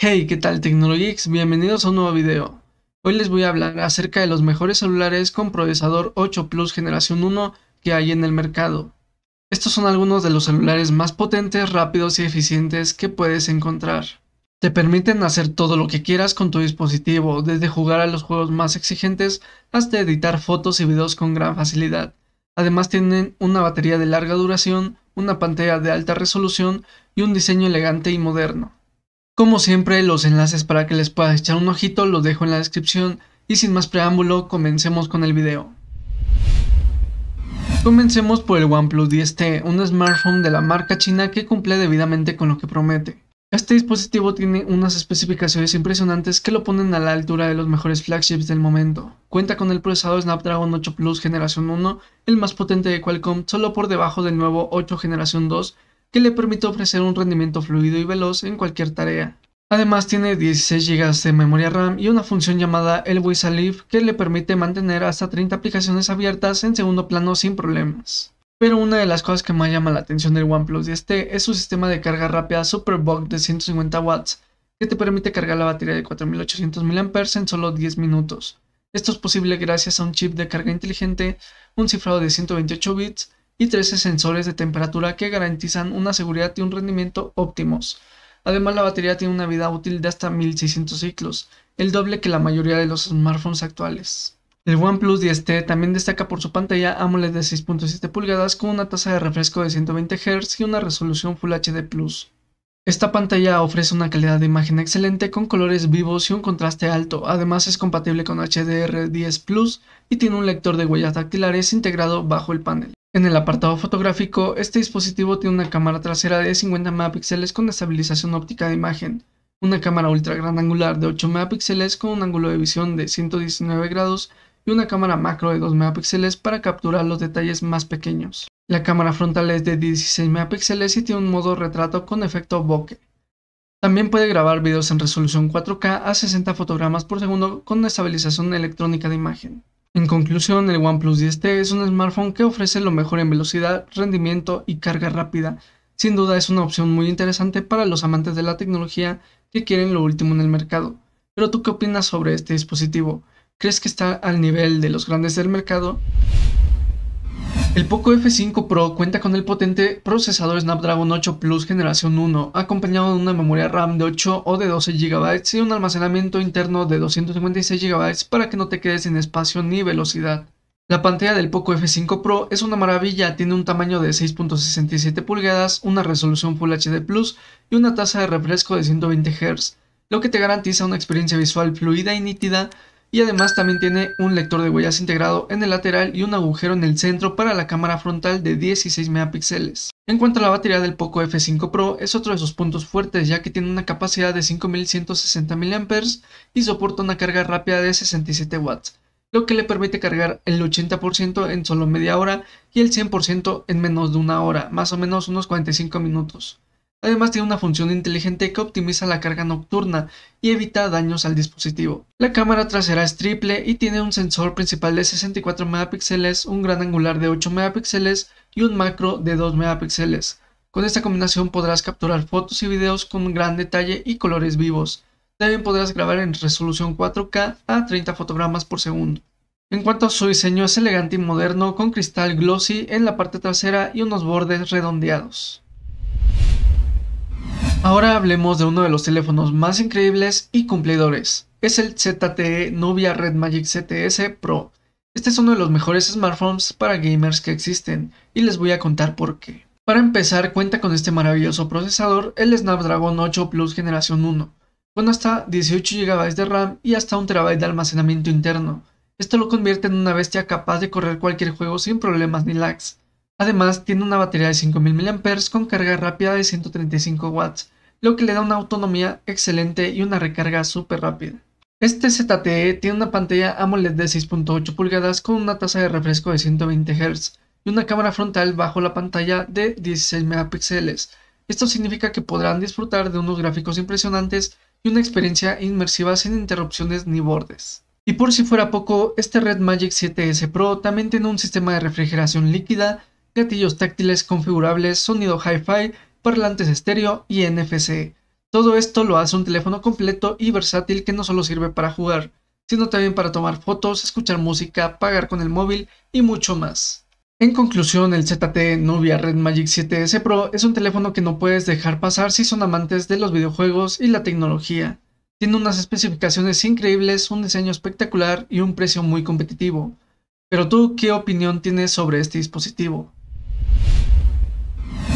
Hey, ¿qué tal Tecnologix, Bienvenidos a un nuevo video. Hoy les voy a hablar acerca de los mejores celulares con procesador 8 Plus generación 1 que hay en el mercado. Estos son algunos de los celulares más potentes, rápidos y eficientes que puedes encontrar. Te permiten hacer todo lo que quieras con tu dispositivo, desde jugar a los juegos más exigentes hasta editar fotos y videos con gran facilidad. Además tienen una batería de larga duración, una pantalla de alta resolución y un diseño elegante y moderno. Como siempre, los enlaces para que les puedas echar un ojito los dejo en la descripción y sin más preámbulo, comencemos con el video. Comencemos por el OnePlus 10T, un smartphone de la marca china que cumple debidamente con lo que promete. Este dispositivo tiene unas especificaciones impresionantes que lo ponen a la altura de los mejores flagships del momento. Cuenta con el procesador Snapdragon 8 Plus generación 1, el más potente de Qualcomm, solo por debajo del nuevo 8 generación 2 que le permite ofrecer un rendimiento fluido y veloz en cualquier tarea. Además tiene 16 GB de memoria RAM y una función llamada Voice Alive que le permite mantener hasta 30 aplicaciones abiertas en segundo plano sin problemas. Pero una de las cosas que más llama la atención del OnePlus 10T este es su sistema de carga rápida SuperBug de 150 watts, que te permite cargar la batería de 4800 mAh en solo 10 minutos. Esto es posible gracias a un chip de carga inteligente, un cifrado de 128 bits y 13 sensores de temperatura que garantizan una seguridad y un rendimiento óptimos. Además, la batería tiene una vida útil de hasta 1600 ciclos, el doble que la mayoría de los smartphones actuales. El OnePlus 10T también destaca por su pantalla AMOLED de 6.7 pulgadas con una tasa de refresco de 120 Hz y una resolución Full HD+. Esta pantalla ofrece una calidad de imagen excelente con colores vivos y un contraste alto. Además es compatible con HDR10 Plus y tiene un lector de huellas dactilares integrado bajo el panel. En el apartado fotográfico, este dispositivo tiene una cámara trasera de 50 megapíxeles con estabilización óptica de imagen, una cámara ultra gran angular de 8 megapíxeles con un ángulo de visión de 119 grados y una cámara macro de 2 megapíxeles para capturar los detalles más pequeños. La cámara frontal es de 16 megapíxeles y tiene un modo retrato con efecto bokeh. También puede grabar videos en resolución 4K a 60 fotogramas por segundo con estabilización electrónica de imagen. En conclusión, el OnePlus 10T es un smartphone que ofrece lo mejor en velocidad, rendimiento y carga rápida. Sin duda es una opción muy interesante para los amantes de la tecnología que quieren lo último en el mercado. Pero tú qué opinas sobre este dispositivo? ¿Crees que está al nivel de los grandes del mercado? El Poco F5 Pro cuenta con el potente procesador Snapdragon 8 Plus generación 1, acompañado de una memoria RAM de 8 o de 12 GB y un almacenamiento interno de 256 GB para que no te quedes sin espacio ni velocidad. La pantalla del Poco F5 Pro es una maravilla, tiene un tamaño de 6.67 pulgadas, una resolución Full HD Plus y una tasa de refresco de 120 Hz, lo que te garantiza una experiencia visual fluida y nítida y además también tiene un lector de huellas integrado en el lateral y un agujero en el centro para la cámara frontal de 16 megapíxeles. En cuanto a la batería del Poco F5 Pro, es otro de sus puntos fuertes ya que tiene una capacidad de 5160 mAh y soporta una carga rápida de 67 watts, lo que le permite cargar el 80% en solo media hora y el 100% en menos de una hora, más o menos unos 45 minutos. Además tiene una función inteligente que optimiza la carga nocturna y evita daños al dispositivo. La cámara trasera es triple y tiene un sensor principal de 64 megapíxeles, un gran angular de 8 megapíxeles y un macro de 2 megapíxeles. Con esta combinación podrás capturar fotos y videos con gran detalle y colores vivos. También podrás grabar en resolución 4K a 30 fotogramas por segundo. En cuanto a su diseño es elegante y moderno con cristal glossy en la parte trasera y unos bordes redondeados. Ahora hablemos de uno de los teléfonos más increíbles y cumplidores. Es el ZTE Nubia Red Magic CTS Pro. Este es uno de los mejores smartphones para gamers que existen y les voy a contar por qué. Para empezar, cuenta con este maravilloso procesador, el Snapdragon 8 Plus Generación 1, con hasta 18 GB de RAM y hasta 1 TB de almacenamiento interno. Esto lo convierte en una bestia capaz de correr cualquier juego sin problemas ni lags. Además, tiene una batería de 5000 mAh con carga rápida de 135 watts lo que le da una autonomía excelente y una recarga súper rápida. Este ZTE tiene una pantalla AMOLED de 6.8 pulgadas con una tasa de refresco de 120 Hz y una cámara frontal bajo la pantalla de 16 megapíxeles. Esto significa que podrán disfrutar de unos gráficos impresionantes y una experiencia inmersiva sin interrupciones ni bordes. Y por si fuera poco, este Red Magic 7S Pro también tiene un sistema de refrigeración líquida, gatillos táctiles configurables, sonido hi-fi parlantes estéreo y NFC. Todo esto lo hace un teléfono completo y versátil que no solo sirve para jugar, sino también para tomar fotos, escuchar música, pagar con el móvil y mucho más. En conclusión, el ZT Nubia Red Magic 7S Pro es un teléfono que no puedes dejar pasar si son amantes de los videojuegos y la tecnología. Tiene unas especificaciones increíbles, un diseño espectacular y un precio muy competitivo. Pero tú, ¿qué opinión tienes sobre este dispositivo?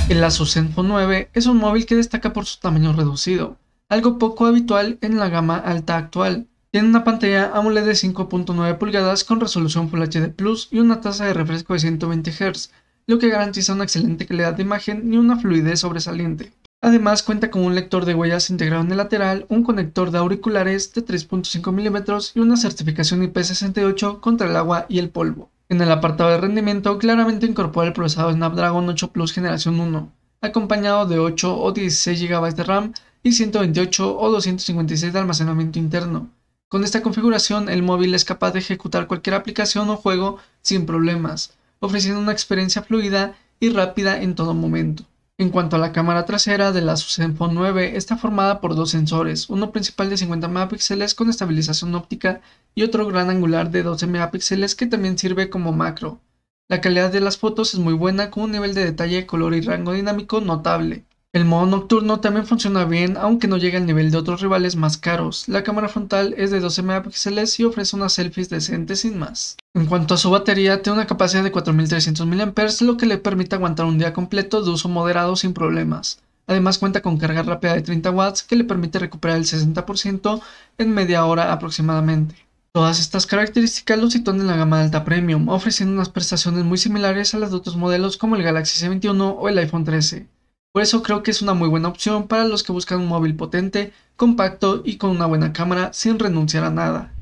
El Asus Zenfone 9 es un móvil que destaca por su tamaño reducido, algo poco habitual en la gama alta actual. Tiene una pantalla AMOLED de 5.9 pulgadas con resolución Full HD Plus y una tasa de refresco de 120 Hz, lo que garantiza una excelente calidad de imagen y una fluidez sobresaliente. Además cuenta con un lector de huellas integrado en el lateral, un conector de auriculares de 3.5 mm y una certificación IP68 contra el agua y el polvo. En el apartado de rendimiento, claramente incorpora el procesador Snapdragon 8 Plus generación 1, acompañado de 8 o 16 GB de RAM y 128 o 256 de almacenamiento interno. Con esta configuración, el móvil es capaz de ejecutar cualquier aplicación o juego sin problemas, ofreciendo una experiencia fluida y rápida en todo momento. En cuanto a la cámara trasera de la Zenfone 9, está formada por dos sensores, uno principal de 50 megapíxeles con estabilización óptica y otro gran angular de 12 megapíxeles que también sirve como macro. La calidad de las fotos es muy buena con un nivel de detalle, color y rango dinámico notable. El modo nocturno también funciona bien, aunque no llega al nivel de otros rivales más caros. La cámara frontal es de 12 megapíxeles y ofrece unas selfies decentes sin más. En cuanto a su batería, tiene una capacidad de 4300 mAh, lo que le permite aguantar un día completo de uso moderado sin problemas. Además cuenta con carga rápida de 30 watts que le permite recuperar el 60% en media hora aproximadamente. Todas estas características lo sitúan en la gama alta premium, ofreciendo unas prestaciones muy similares a las de otros modelos como el Galaxy S21 o el iPhone 13. Por eso creo que es una muy buena opción para los que buscan un móvil potente, compacto y con una buena cámara sin renunciar a nada.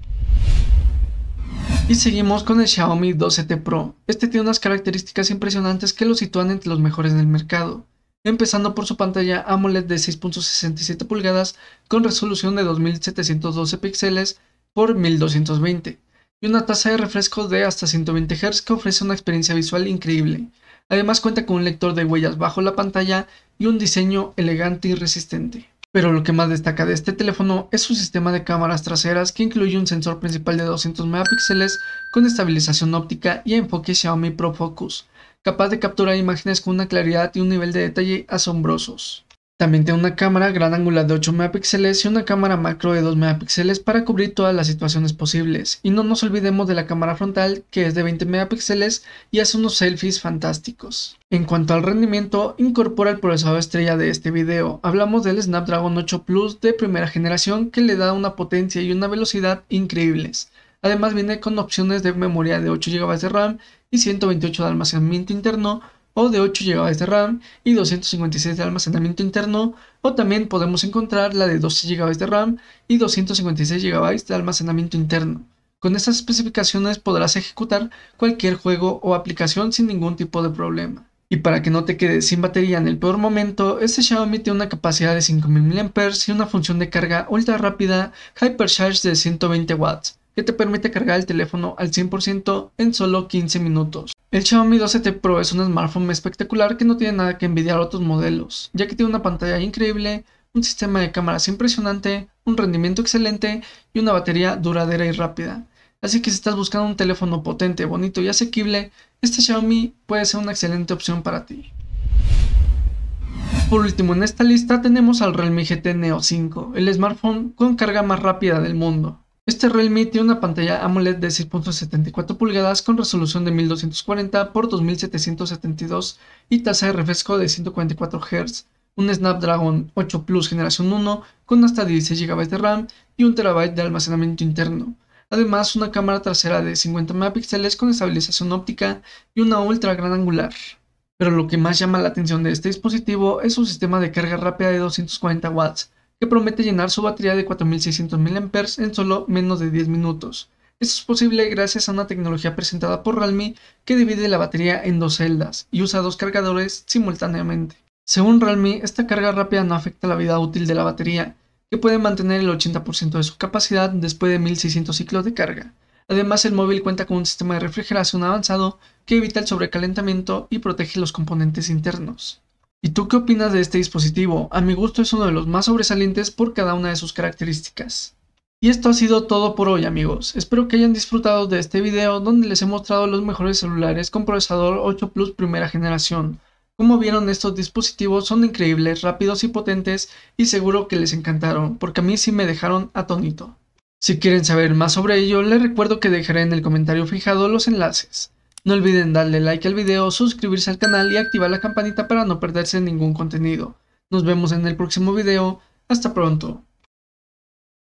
Y seguimos con el Xiaomi 12T Pro. Este tiene unas características impresionantes que lo sitúan entre los mejores del mercado, empezando por su pantalla AMOLED de 6.67 pulgadas con resolución de 2712 píxeles por 1220 y una tasa de refresco de hasta 120 Hz que ofrece una experiencia visual increíble. Además cuenta con un lector de huellas bajo la pantalla y un diseño elegante y resistente. Pero lo que más destaca de este teléfono es su sistema de cámaras traseras que incluye un sensor principal de 200 megapíxeles con estabilización óptica y enfoque Xiaomi Pro Focus, capaz de capturar imágenes con una claridad y un nivel de detalle asombrosos. También tiene una cámara gran angular de 8 megapíxeles y una cámara macro de 2 megapíxeles para cubrir todas las situaciones posibles. Y no nos olvidemos de la cámara frontal que es de 20 megapíxeles y hace unos selfies fantásticos. En cuanto al rendimiento, incorpora el procesador estrella de este video. Hablamos del Snapdragon 8 Plus de primera generación que le da una potencia y una velocidad increíbles. Además viene con opciones de memoria de 8 GB de RAM y 128 de almacenamiento interno o de 8 GB de RAM y 256 de almacenamiento interno, o también podemos encontrar la de 12 GB de RAM y 256 GB de almacenamiento interno. Con estas especificaciones podrás ejecutar cualquier juego o aplicación sin ningún tipo de problema. Y para que no te quedes sin batería en el peor momento, este Xiaomi tiene una capacidad de 5000 mAh y una función de carga ultra rápida Hypercharge de 120 watts, que te permite cargar el teléfono al 100% en solo 15 minutos. El Xiaomi 12T Pro es un smartphone espectacular que no tiene nada que envidiar a otros modelos, ya que tiene una pantalla increíble, un sistema de cámaras impresionante, un rendimiento excelente y una batería duradera y rápida. Así que si estás buscando un teléfono potente, bonito y asequible, este Xiaomi puede ser una excelente opción para ti. Por último en esta lista tenemos al Realme GT Neo 5, el smartphone con carga más rápida del mundo. Este Realme tiene una pantalla AMOLED de 6.74 pulgadas con resolución de 1240 x 2772 y tasa de refresco de 144 Hz, un Snapdragon 8 Plus generación 1 con hasta 16 GB de RAM y 1 TB de almacenamiento interno. Además, una cámara trasera de 50 megapíxeles con estabilización óptica y una ultra gran angular. Pero lo que más llama la atención de este dispositivo es su sistema de carga rápida de 240 watts, que promete llenar su batería de 4600 mAh en solo menos de 10 minutos. Esto es posible gracias a una tecnología presentada por Realme que divide la batería en dos celdas y usa dos cargadores simultáneamente. Según Realme, esta carga rápida no afecta la vida útil de la batería, que puede mantener el 80% de su capacidad después de 1600 ciclos de carga. Además, el móvil cuenta con un sistema de refrigeración avanzado que evita el sobrecalentamiento y protege los componentes internos. ¿Y tú qué opinas de este dispositivo? A mi gusto es uno de los más sobresalientes por cada una de sus características. Y esto ha sido todo por hoy amigos, espero que hayan disfrutado de este video donde les he mostrado los mejores celulares con procesador 8 Plus primera generación. Como vieron estos dispositivos son increíbles, rápidos y potentes y seguro que les encantaron porque a mí sí me dejaron atónito. Si quieren saber más sobre ello les recuerdo que dejaré en el comentario fijado los enlaces. No olviden darle like al video, suscribirse al canal y activar la campanita para no perderse ningún contenido. Nos vemos en el próximo video. Hasta pronto.